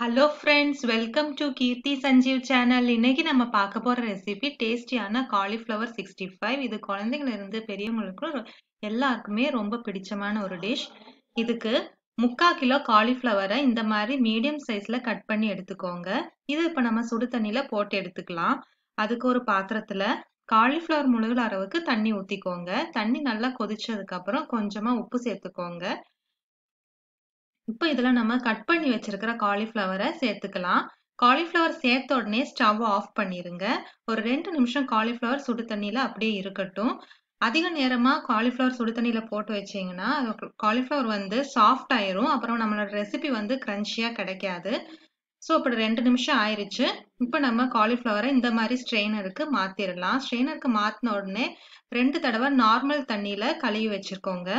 hello friends welcome to Keerthi Sanjeev channel இன்னைக்கு நம்ம பார்க்க போகிற ரெசிபி டேஸ்டியான காலிஃப்ளவர் சிக்ஸ்டி ஃபைவ் இது குழந்தைங்கள இருந்து பெரியவங்களுக்கும் எல்லாருக்குமே ரொம்ப பிடிச்சமான ஒரு டிஷ் இதுக்கு முக்கா கிலோ காலிஃப்ளவரை இந்த மாதிரி மீடியம் சைஸில் கட் பண்ணி எடுத்துக்கோங்க இது இப்போ நம்ம சுடு தண்ணியில் போட்டு எடுத்துக்கலாம் அதுக்கு ஒரு பாத்திரத்தில் காலிஃப்ளவர் முழுகிற அளவுக்கு தண்ணி ஊற்றிக்கோங்க தண்ணி நல்லா கொதிச்சதுக்கப்புறம் கொஞ்சமாக உப்பு சேர்த்துக்கோங்க இப்போ இதுல நம்ம கட் பண்ணி வச்சிருக்கிற காலிஃப்ளவரை சேர்த்துக்கலாம் காலிஃப்ளவர் சேர்த்த உடனே ஸ்டவ் ஆஃப் பண்ணிருங்க ஒரு ரெண்டு நிமிஷம் காலிஃபிளவர் சுடு தண்ணியில அப்படியே இருக்கட்டும் அதிக நேரமா காலிஃபிளவர் சுடு தண்ணியில போட்டு வச்சீங்கன்னா காலிஃப்ளவர் வந்து சாஃப்ட் ஆயிரும் அப்புறம் நம்மளோட ரெசிபி வந்து கிரன்ச்சியா கிடைக்காது ஸோ அப்படி ரெண்டு நிமிஷம் ஆயிடுச்சு இப்போ நம்ம காலிஃப்ளவரை இந்த மாதிரி ஸ்ட்ரெயினருக்கு மாற்றிடலாம் ஸ்ட்ரெயினருக்கு மாத்தின உடனே ரெண்டு தடவை நார்மல் தண்ணியில் கழுவி வச்சுருக்கோங்க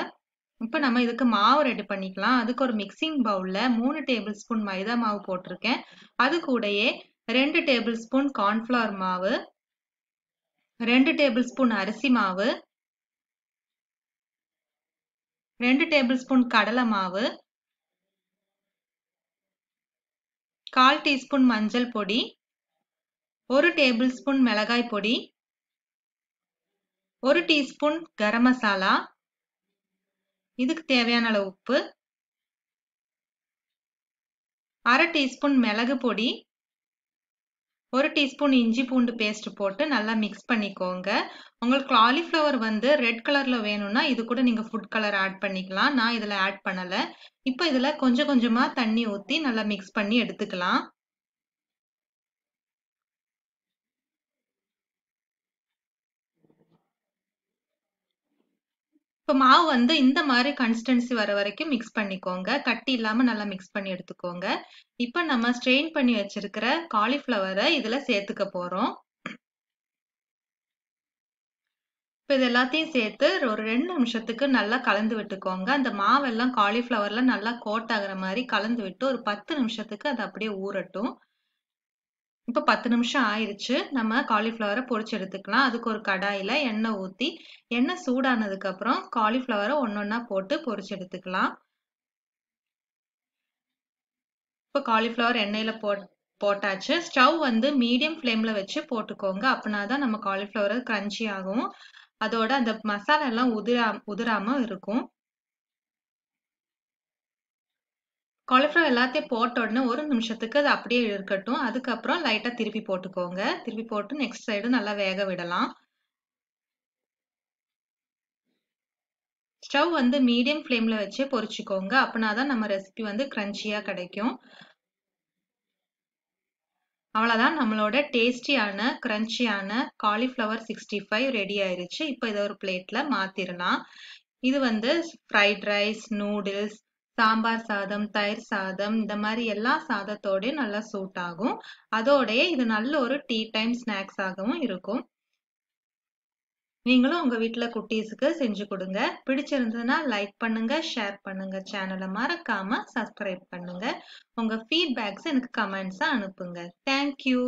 இப்போ நம்ம இதுக்கு மாவு ரெடி பண்ணிக்கலாம் அதுக்கு ஒரு மிக்சிங் பவுல்ல மூணு டேபிள் ஸ்பூன் மைதா மாவு போட்டிருக்கேன் அது கூடயே ரெண்டு டேபிள் ஸ்பூன் கார்ன்ஃபிளவர் மாவு ரெண்டு டேபிள் ஸ்பூன் அரிசி மாவு ரெண்டு டேபிள் ஸ்பூன் கடலை மாவு கால் டீஸ்பூன் மஞ்சள் பொடி ஒரு டேபிள் ஸ்பூன் மிளகாய் பொடி ஒரு டீஸ்பூன் கரம் மசாலா இதுக்கு தேவையான அளவு உப்பு அரை டீஸ்பூன் மிளகு பொடி ஒரு டீஸ்பூன் இஞ்சி பூண்டு பேஸ்ட் போட்டு நல்லா மிக்ஸ் பண்ணிக்கோங்க உங்களுக்கு காலிஃப்ளவர் வந்து ரெட் கலரில் வேணும்னா இது கூட நீங்கள் ஃபுட் கலர் ஆட் பண்ணிக்கலாம் நான் இதில் ஆட் பண்ணலை இப்போ இதில் கொஞ்சம் கொஞ்சமாக தண்ணி ஊற்றி நல்லா மிக்ஸ் பண்ணி எடுத்துக்கலாம் இப்போ மாவு வந்து இந்த மாதிரி கன்சிஸ்டன்சி வர வரைக்கும் மிக்ஸ் பண்ணிக்கோங்க கட்டி இல்லாமல் நல்லா மிக்ஸ் பண்ணி எடுத்துக்கோங்க இப்போ நம்ம ஸ்ட்ரெயின் பண்ணி வச்சிருக்கிற காலிஃப்ளவரை இதில் சேர்த்துக்க போகிறோம் இப்போ இது எல்லாத்தையும் சேர்த்து ஒரு ரெண்டு நிமிஷத்துக்கு நல்லா கலந்து விட்டுக்கோங்க அந்த மாவெல்லாம் காலிஃப்ளவரில் நல்லா கோட் ஆகிற மாதிரி கலந்து விட்டு ஒரு பத்து நிமிஷத்துக்கு அது அப்படியே ஊறட்டும் இப்போ பத்து நிமிஷம் ஆயிடுச்சு நம்ம காலிஃப்ளவரை பொறிச்சு எடுத்துக்கலாம் அதுக்கு ஒரு கடாயில் எண்ணெய் ஊற்றி எண்ணெய் சூடானதுக்கப்புறம் காலிஃப்ளவரை ஒன்றா போட்டு பொரிச்சு எடுத்துக்கலாம் இப்போ காலிஃப்ளவர் எண்ணெயில் போட் போட்டாச்சு ஸ்டவ் வந்து மீடியம் ஃப்ளேமில் வச்சு போட்டுக்கோங்க அப்படின்னா தான் நம்ம காலிஃப்ளவர் கிரன்ச்சி ஆகும் அதோட அந்த மசாலா எல்லாம் உதிரா உதிராமல் இருக்கும் காலிஃப்ளவர் எல்லாத்தையும் போட்ட உடனே ஒரு நிமிஷத்துக்கு அது அப்படியே இருக்கட்டும் அதுக்கப்புறம் லைட்டாக திருப்பி போட்டுக்கோங்க திருப்பி போட்டு நெக்ஸ்ட் சைடு நல்லா வேக விடலாம் ஸ்டவ் வந்து மீடியம் ஃப்ளேமில் வச்சு பொறிச்சிக்கோங்க அப்படின்னா தான் நம்ம ரெசிபி வந்து க்ரன்ச்சியாக கிடைக்கும் அவ்வளோதான் நம்மளோட டேஸ்டியான க்ரன்ச்சியான காலிஃப்ளவர் சிக்ஸ்டி ஃபைவ் ரெடி ஆயிருச்சு இப்போ இதை ஒரு பிளேட்டில் மாற்றிடலாம் இது வந்து ஃப்ரைட் ரைஸ் நூடுல்ஸ் சாம்பார் சாதம் தயிர் சாதம் இந்த மாதிரி எல்லா சாதத்தோடயும் நல்லா சூட் ஆகும் அதோடய இது நல்ல ஒரு டீ டைம் ஸ்நாக்ஸ் ஆகவும் இருக்கும் நீங்களும் உங்க வீட்டுல குட்டீஸுக்கு செஞ்சு கொடுங்க பிடிச்சிருந்ததுன்னா லைக் பண்ணுங்க ஷேர் பண்ணுங்க சேனலை மறக்காம சப்ஸ்கிரைப் பண்ணுங்க உங்க ஃபீட்பேக்ஸ் எனக்கு கமெண்ட்ஸா அனுப்புங்க தேங்க்யூ